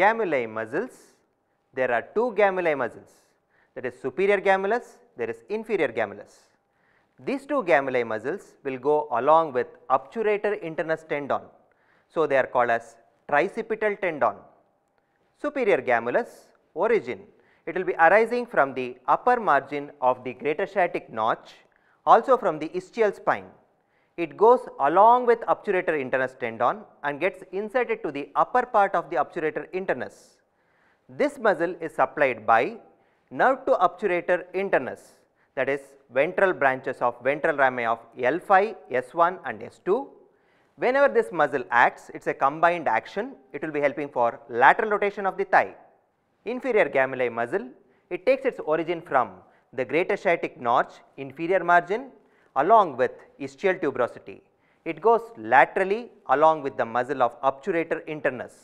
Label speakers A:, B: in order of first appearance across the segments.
A: gamulae muscles, there are two gamulae muscles that is superior gamulus, there is inferior gamulus. These two gamulae muscles will go along with obturator internus tendon. So, they are called as tricipital tendon. Superior gamulus origin, it will be arising from the upper margin of the greater sciatic notch also from the ischial spine it goes along with obturator internus tendon and gets inserted to the upper part of the obturator internus. This muscle is supplied by nerve to obturator internus that is ventral branches of ventral rami of L5, S1 and S2. Whenever this muscle acts, it is a combined action, it will be helping for lateral rotation of the thigh. Inferior lamellae muscle, it takes its origin from the greater sciatic notch, inferior margin along with ischial tuberosity. It goes laterally along with the muzzle of obturator internus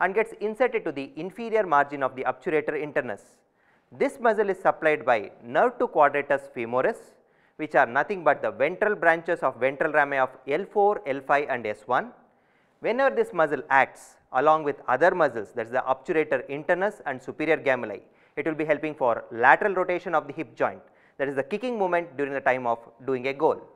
A: and gets inserted to the inferior margin of the obturator internus. This muscle is supplied by nerve to quadratus femoris which are nothing but the ventral branches of ventral rami of L4, L5 and S1. Whenever this muscle acts along with other muscles that is the obturator internus and superior gamuli, it will be helping for lateral rotation of the hip joint that is the kicking moment during the time of doing a goal.